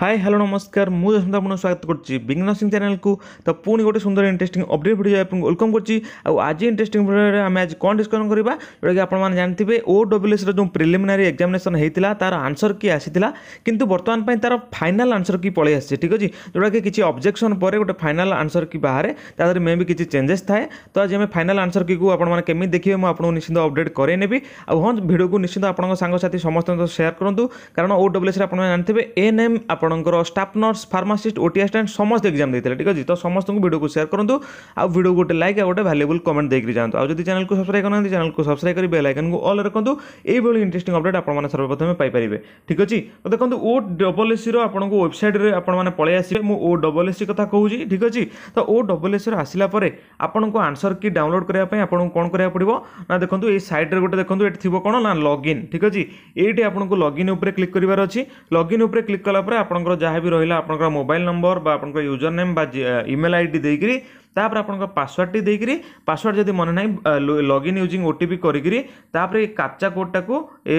high hello ନମସ୍କାର ମୁଁ ଯଶନ୍ତ ଆପଣଙ୍କୁ ସ୍ୱାଗତ କରୁଛି ବିଜ୍ଞାନ ନର୍ସିଂ ଚ୍ୟାନେଲକୁ ତ ପୁଣି ଗୋଟେ ସୁନ୍ଦର ଇଣ୍ଟରେଷ୍ଟିଂ ଅପଡେଟ୍ ଭିଡ଼ିଓ ଆପଣଙ୍କୁ ୱେଲକମ୍ କରୁଛି ଆଉ ଆଜି ଇଣ୍ଟରେଷ୍ଟିଂ ଭିଡ଼ିଓରେ ଆମେ ଆଜି କ'ଣ ଡିସ୍କସନ୍ କରିବା ଯେଉଁଟାକି ଆପଣମାନେ ଜାଣିଥିବେ ଓ ଡବ୍ଲ୍ୟୁଏସ୍ର ଯେଉଁ ପ୍ରିଲିମିନାରୀ ଏକ୍ଜାମିନେସନ୍ ହେଇଥିଲା ତା'ର ଆନ୍ସର୍ କି ଆସିଥିଲା କିନ୍ତୁ ବର୍ତ୍ତମାନ ପାଇଁ ତା'ର ଫାଇନାଲ୍ ଆନ୍ସର୍ କି ପଳେଇ ଆସିଛି ଠିକ୍ ଅଛି ଯେଉଁଟାକି କିଛି ଅବଜେକ୍ସନ୍ ପରେ ଗୋଟେ ଫାଇନାଲ୍ ଆନ୍ସର୍ କି ବାହାରେ ତା ଦେହରେ ମେ ବି କିଛି ଚେଞ୍ଜେସ୍ ଥାଏ ତ ଆଜି ଆମେ ଫାଇନାଲ୍ ଆନ୍ସର୍ କିକୁ ଆପଣମାନେ କେମିତି ଦେଖିବେ ମୁଁ ଆପଣଙ୍କୁ ନିଶ୍ଚିନ୍ତ ଅପଡେଟ୍ କରେଇ ନେବି ଆଉ ହଁ ଭିଡ଼ିଓକୁ ନିଶ୍ଚିନ୍ତ ଆପଣଙ୍କ ସାଙ୍ଗସାଥି ସମସ୍ତଙ୍କ ସହ ସେୟାର କରନ୍ତୁ କାରଣ ଓ ଡବ୍ଲ୍ୟୁଏସ୍ରେ ଆପଣମାନେ ଜାଣିଥିବେ ଏନ୍ ଏମ୍ ଆପଣ ଆପଣଙ୍କର staff nurse pharmacist OT assistant ସମସ୍ତେ ଏକ୍ଜାମ୍ ଦେଇଥିଲେ ଠିକ୍ ଅଛି ତ ସମସ୍ତଙ୍କୁ ଭିଡ଼ିଓକୁ ସେୟାର କରନ୍ତୁ ଆଉ ଭିଡ଼ିଓ ଗୋଟେ ଲାଇକ୍ ଆଉ ଗୋଟେ ଭାଲ୍ୟୁବୁଲ୍ କମେଣ୍ଟ ଦେଇକି ଯାଆନ୍ତୁ ଆଉ ଯଦି ଚ୍ୟାନେଲକୁ ସବସ୍କ୍ରାଇବ୍ କରୁନାହାନ୍ତି ଚ୍ୟାନେଲକୁ ସବସ୍କ୍ରାଇବ୍ କରି ବେଲ୍ ଆଇକନ୍କୁ ଅଲ୍ ରଖନ୍ତୁ ଏଇଭଳି ଇଣ୍ଟରେଷ୍ଟିଂ ଅପଡ଼େଟ୍ ଆପଣମାନେ ସର୍ବପ୍ରଥମେ ପାଇପାରିବେ ଠିକ୍ ଅଛି ତ ଦେଖନ୍ତୁ ଓ ଡବଲ୍ ଏସ୍ସିର ଆପଣଙ୍କୁ ୱେବସାଇଟ୍ରେ ଆପଣମାନେ ପଳେଇ ଆସିବେ ମୁଁ ଓ ଡବଲ୍ ଏସ୍ସି କଥା କହୁଛି ଠିକ୍ ଅଛି ତ ଓ ଡବଲ୍ ଏସ୍ସିର ଆସିଲା ପରେ ଆପଣଙ୍କୁ ଆନ୍ସର୍ କି ଡାଉନଲୋଡ଼୍ କରିବା ପାଇଁ ଆପଣଙ୍କୁ କ'ଣ କରିବାକୁ ପଡ଼ିବ ନା ଦେଖନ୍ତୁ ଏଇ ସାଇଟ୍ରେ ଗୋଟେ ଦେଖନ୍ତୁ ଏଠି ଥିବ କ'ଣ ନା ଲଗ୍ଇନ୍ ଠିକ୍ ଅଛି ଏଇଠି ଆପଣଙ୍କୁ ଲଗ୍ଇନ୍ ଉପରେ କ୍ଲିକ୍ କରିବାର ଅଛି ଲଗ୍ଇନ୍ ଉପରେ କ୍ଲିକ୍ କଲା ପରେ ଆପଣ ଆପଣଙ୍କର ଯାହା ବି ରହିଲା ଆପଣଙ୍କର ମୋବାଇଲ୍ ନମ୍ବର ବା ଆପଣଙ୍କର ୟୁଜର୍ ନେମ୍ ବା ଇମେଲ୍ ଆଇଡ଼ି ଦେଇକରି ତାପରେ ଆପଣଙ୍କ ପାସୱାର୍ଡ଼ଟି ଦେଇକରି ପାସୱାର୍ଡ଼ ଯଦି ମନେ ନାହିଁ login using O T P କରିକିରି ତାପରେ ଏ କାପ୍ଚା କୋଡ଼୍ଟାକୁ ଏ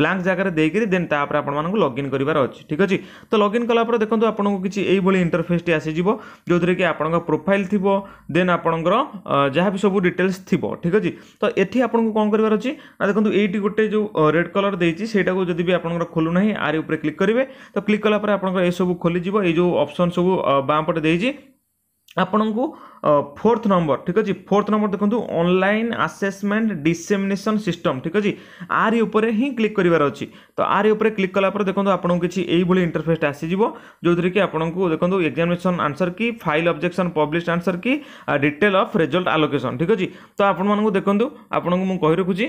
ବ୍ଲାଙ୍କ ଜାଗାରେ ଦେଇକରି ଦେନ୍ ତାପରେ ଆପଣମାନଙ୍କୁ ଲଗ୍ଇନ୍ କରିବାର ଅଛି ଠିକ୍ ଅଛି ତ ଲଗ୍ଇନ୍ କଲା ପରେ ଦେଖନ୍ତୁ ଆପଣଙ୍କୁ କିଛି ଏଇଭଳି ଇଣ୍ଟରଫେସ୍ଟି ଆସିଯିବ ଯେଉଁଥିରେ କି ଆପଣଙ୍କ ପ୍ରୋଫାଇଲ୍ ଥିବ ଦେନ୍ ଆପଣଙ୍କର ଯାହା ବି ସବୁ ଡିଟେଲ୍ସ ଥିବ ଠିକ୍ ଅଛି ତ ଏଠି ଆପଣଙ୍କୁ କ'ଣ କରିବାର ଅଛି ନା ଦେଖନ୍ତୁ ଏଇଠି ଗୋଟେ ଯେଉଁ ରେଡ୍ କଲର୍ ଦେଇଛି ସେଇଟାକୁ ଯଦି ବି ଆପଣଙ୍କର ଖୋଲୁ ନାହିଁ ଆରି ଉପରେ କ୍ଲିକ୍ କରିବେ ତ କ୍ଲିକ୍ କଲା ପରେ ଆପଣଙ୍କର ଏସବୁ ଖୋଲିଯିବ ଏଇ ଯେଉଁ ଅପସନ୍ ସବୁ ବାମ ପଟେ ଦେଇଛି ଆପଣଙ୍କୁ ଫୋର୍ଥ ନମ୍ବର ଠିକ୍ ଅଛି ଫୋର୍ଥ ନମ୍ବର ଦେଖନ୍ତୁ ଅନଲାଇନ୍ ଆସେସମେଣ୍ଟ ଡିସେମିନେସନ୍ ସିଷ୍ଟମ୍ ଠିକ୍ ଅଛି ଆରି ଉପରେ ହିଁ କ୍ଲିକ୍ କରିବାର ଅଛି ତ ଆରି ଉପରେ କ୍ଲିକ୍ କଲା ପରେ ଦେଖନ୍ତୁ ଆପଣଙ୍କୁ କିଛି ଏଇଭଳି ଇଣ୍ଟରଫେସ୍ଟା ଆସିଯିବ ଯେଉଁଥିରେ କି ଆପଣଙ୍କୁ ଦେଖନ୍ତୁ examination answer key file objection publish answer key detail of result allocation ଠିକ୍ ଅଛି ତ ଆପଣମାନଙ୍କୁ ଦେଖନ୍ତୁ ଆପଣଙ୍କୁ ମୁଁ କହି ରଖୁଛି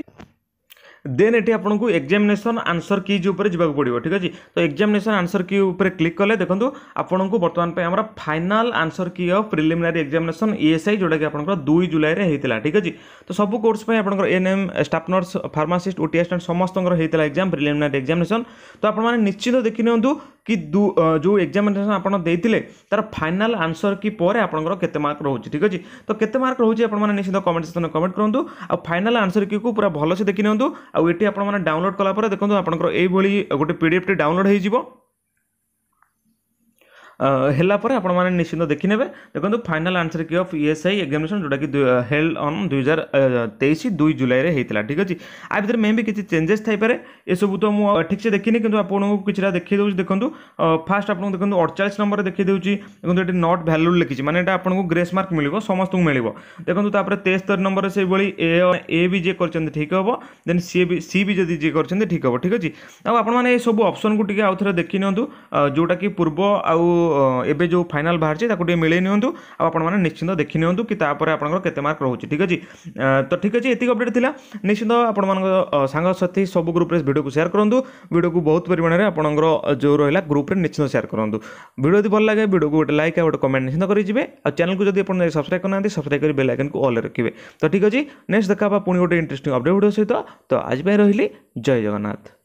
देन ये आपको एक्जामेसन आंसर किज उपर जा पड़ो ठीक अच्छे तो एक्जामेसन आनसर की उपर क्लिक कले देखो आपन बर्तमान पर final answer key of primary examination ESI जोटा कि आप दुई जुलाई में होता ठीक अच्छे तो सब कोर्स आप N M staff nurse pharmacist OT assistant समस्त होता एक्जाम प्रिमारी एक्जामेसन तो आपने निश्चित देखी नि कि जो एक्जामेसन आपते तार फाइनाल आंसर की पर आपर के मार्क रोचे ठीक अच्छे तो कैसे मार्क रोचे आप निश्चित कमेंट सेक्शन में कमेंट करूँ आ फाइनाल आनसर की को पूरा भलसे देखी नि ଆଉ ଏଠି ଆପଣମାନେ ଡାଉନଲୋଡ଼୍ କଲାପରେ ଦେଖନ୍ତୁ ଆପଣଙ୍କର ଏଇଭଳି ଗୋଟେ ପିଡ଼ିଏଫ୍ଟି ଡାଉନଲୋଡ଼୍ ହୋଇଯିବ ହେଲା ପରେ ଆପଣମାନେ ନିଶ୍ଚିନ୍ତ ଦେଖିନେବେ ଦେଖନ୍ତୁ final answer key of ESI examination ଯେଉଁଟାକି ହେଲ୍ଡ ଅନ୍ ଦୁଇ ହଜାର ତେଇଶ ଦୁଇ ଜୁଲାଇରେ ହେଇଥିଲା ଠିକ୍ ଅଛି ଆ ଭିତରେ ମେ ବି କିଛି ଚେଞ୍ଜେସ୍ ଥାଇପାରେ ଏସବୁ ତ ମୁଁ ଠିକ୍ସେ ଦେଖିନି କିନ୍ତୁ ଆପଣଙ୍କୁ କିଛିଟା ଦେଖେଇ ଦେଉଛି ଦେଖନ୍ତୁ ଫାର୍ଷ୍ଟ ଆପଣଙ୍କୁ ଦେଖନ୍ତୁ ଅଡ଼ଚାଳିଶ ନମ୍ବରରେ ଦେଖେଇ ଦେଉଛି ଦେଖନ୍ତୁ ଏଠି ନଟ୍ ଭ୍ୟାଲ୍ୟୁଡ୍ ଲେଖିଛି ମାନେ ଏଇଟା ଆପଣଙ୍କୁ ଗ୍ରେସ୍ ମାର୍କ ମିଳିବ ସମସ୍ତଙ୍କୁ ମିଳିବ ଦେଖନ୍ତୁ ତାପରେ ତେସ୍ତରୀ ନମ୍ବରରେ ସେଇଭଳି ଏ ଏ ବି ଯିଏ କରିଛନ୍ତି ଠିକ୍ ହେବ ଦେନ୍ ସିଏ ବି ସି ବି ଯଦି ଯିଏ କରିଛନ୍ତି ଠିକ୍ ହେବ ଠିକ୍ ଅଛି ଆଉ ଆପଣମାନେ ଏସବୁ ଅପସନ୍କୁ ଟିକେ ଆଉ ଥରେ ଦେଖିନିଅନ୍ତୁ ଯେଉଁଟାକି ପୂର୍ବ ଆଉ एवं जो फाइनाल बाहर मिले निपण निश्चिंत देखी निपर आपत मार्क रोचे ठीक अच्छी तो ठीक अच्छे ये अपडेट थी निश्चिंत आपंगसाथी सब ग्रुप भिडियो को सेयार करूँ भिडियो को बहुत परिमाण में आपंकर जो रहा ग्रुप निश्चिंत सेयार करूँ भिडियो भल लगे भिडियो को गोटे लाइक आ गए कमेंट निश्चित करेंगे और चैनल को जब आप सब्सक्राइब करना सब्सक्राइब कर बेलैकन को अल्ले रखे तो ठीक अच्छे नेक्स्ट देखा पुणी गोटे इंटरेस्ट अपडेट भिडियो सहित तो आज रही जय जगन्नाथ